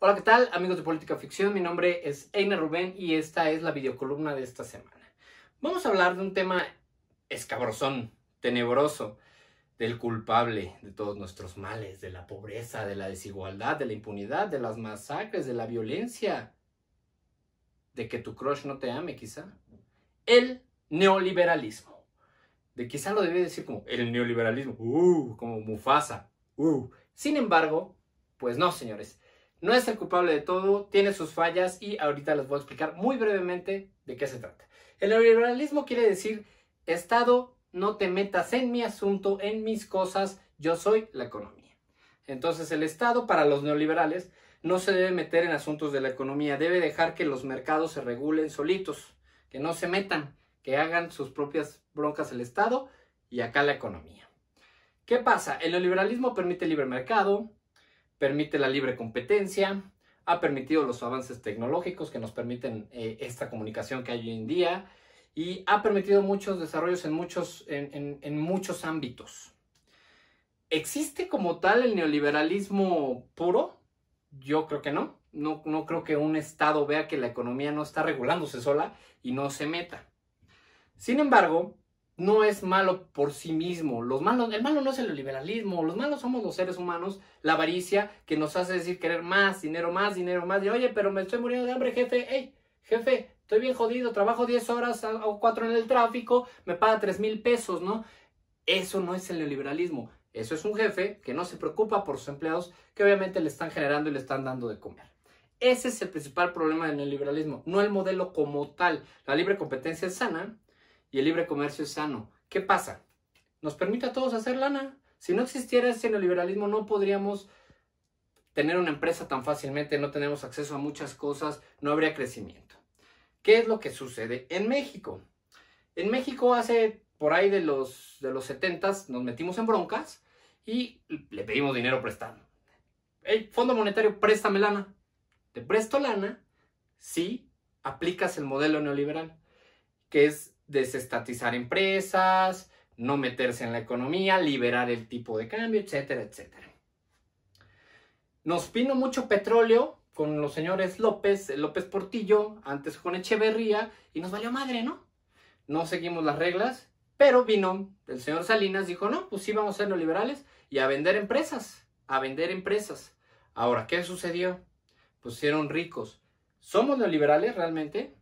Hola, ¿qué tal amigos de Política Ficción? Mi nombre es Eina Rubén y esta es la videocolumna de esta semana. Vamos a hablar de un tema escabrosón, tenebroso, del culpable de todos nuestros males, de la pobreza, de la desigualdad, de la impunidad, de las masacres, de la violencia, de que tu crush no te ame quizá. El neoliberalismo de quizá lo debe decir como el neoliberalismo, uh, como Mufasa. Uh. Sin embargo, pues no, señores. No es el culpable de todo, tiene sus fallas y ahorita les voy a explicar muy brevemente de qué se trata. El neoliberalismo quiere decir, Estado, no te metas en mi asunto, en mis cosas, yo soy la economía. Entonces el Estado, para los neoliberales, no se debe meter en asuntos de la economía, debe dejar que los mercados se regulen solitos, que no se metan, que hagan sus propias broncas el Estado y acá la economía. ¿Qué pasa? El neoliberalismo permite el libre mercado, permite la libre competencia, ha permitido los avances tecnológicos que nos permiten eh, esta comunicación que hay hoy en día y ha permitido muchos desarrollos en muchos, muchos ámbitos. ¿Existe como tal el neoliberalismo puro? Yo creo que No, no creo que un Estado vea que la economía no está regulándose sola y no se meta. Sin embargo, no es malo por sí mismo. Los malos, el malo no es el liberalismo, los malos somos los seres humanos, la avaricia que nos hace decir querer más, dinero, más, dinero, más. Y oye, pero me estoy muriendo de hambre, jefe. Hey, jefe, estoy bien jodido, trabajo 10 horas hago 4 en el tráfico, me paga 3 mil pesos, ¿no? Eso no es el neoliberalismo. Eso es un jefe que no se preocupa por sus empleados, que obviamente le están generando y le están dando de comer. Ese es el principal problema del neoliberalismo, no el modelo como tal. La libre competencia es sana, y el libre comercio es sano. ¿Qué pasa? Nos permite a todos hacer lana. Si no existiera ese neoliberalismo, no podríamos tener una empresa tan fácilmente, no tenemos acceso a muchas cosas, no habría crecimiento. ¿Qué es lo que sucede en México? En México hace por ahí de los, de los nos metimos en broncas y le pedimos dinero prestado. El Fondo Monetario, préstame lana. Te presto lana si aplicas el modelo neoliberal, que es desestatizar empresas, no meterse en la economía, liberar el tipo de cambio, etcétera, etcétera. Nos vino mucho petróleo con los señores López, López Portillo, antes con Echeverría, y nos valió madre, ¿no? No seguimos las reglas, pero vino el señor Salinas, dijo, no, pues sí vamos a ser neoliberales y a vender empresas, a vender empresas. Ahora, ¿qué sucedió? Pues Pusieron ricos. ¿Somos neoliberales realmente?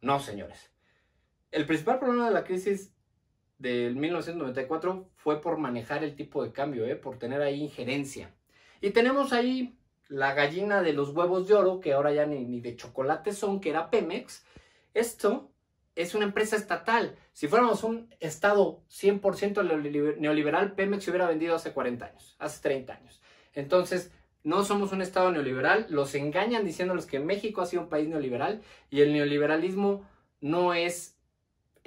No, señores el principal problema de la crisis del 1994 fue por manejar el tipo de cambio, ¿eh? por tener ahí injerencia. Y tenemos ahí la gallina de los huevos de oro, que ahora ya ni, de chocolate son, que era Pemex. Esto es una empresa estatal. Si fuéramos un estado 100% neoliberal, Pemex se hubiera vendido hace 40 años, hace 30 años. Entonces, no somos un estado neoliberal, los engañan diciéndoles que México ha sido un país neoliberal y el neoliberalismo no es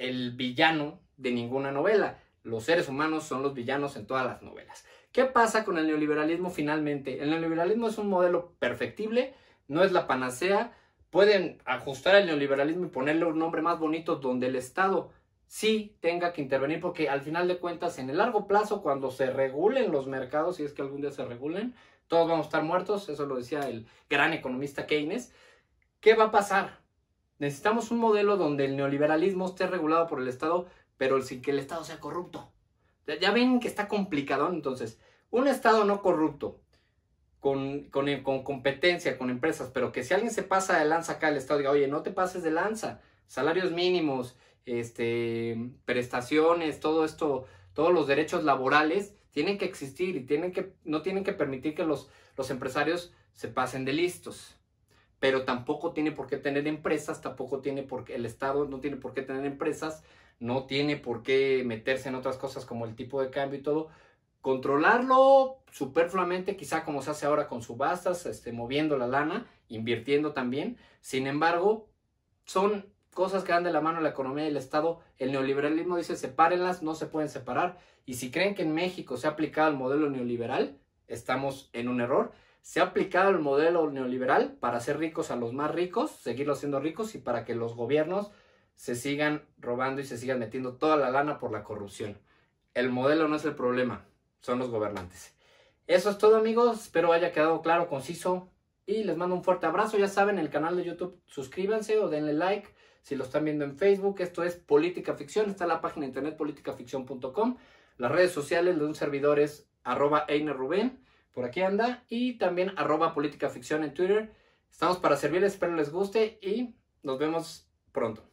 el villano de ninguna novela. Los seres humanos son los villanos en todas las novelas. ¿Qué pasa con el neoliberalismo finalmente? El neoliberalismo es un modelo perfectible, no es la panacea. Pueden ajustar el neoliberalismo y ponerle un nombre más bonito donde el Estado sí tenga que intervenir porque al final de cuentas en el largo plazo cuando se regulen los mercados, si es que algún día se regulen, todos vamos a estar muertos, eso lo decía el gran economista Keynes. ¿Qué va a pasar? Necesitamos un modelo donde el neoliberalismo esté regulado por el Estado, pero sin que el Estado sea corrupto. Ya ven que está complicado, entonces, un Estado no corrupto, con, con, competencia, con empresas, pero que si alguien se pasa de lanza acá, el Estado diga, oye, no te pases de lanza, salarios mínimos, este, prestaciones, todo esto, todos los derechos laborales tienen que existir y tienen que, no tienen que permitir que los, los empresarios se pasen de listos pero tampoco tiene por qué tener empresas, tampoco tiene por qué, el Estado no tiene por qué tener empresas, no tiene por qué meterse en otras cosas como el tipo de cambio y todo. Controlarlo superfluamente, quizá como se hace ahora con subastas, este, moviendo la lana, invirtiendo también. Sin embargo, son cosas que dan de la mano la economía y el Estado. El neoliberalismo dice sepárenlas, no se pueden separar. Y si creen que en México se ha aplicado el modelo neoliberal, estamos en un error se ha aplicado el modelo neoliberal para hacer ricos a los más ricos, seguirlos siendo ricos y para que los gobiernos se sigan robando y se sigan metiendo toda la lana por la corrupción. El modelo no es el problema, son los gobernantes. Eso es todo amigos, espero haya quedado claro, conciso y les mando un fuerte abrazo. Ya saben, el canal de YouTube suscríbanse o denle like. Si lo están viendo en Facebook, esto es Política Ficción, está la página de internet politicaficción.com. Las redes sociales de un servidor es arroba por aquí anda. Y también arroba política ficción en Twitter. Estamos para servirles, espero les guste y nos vemos pronto.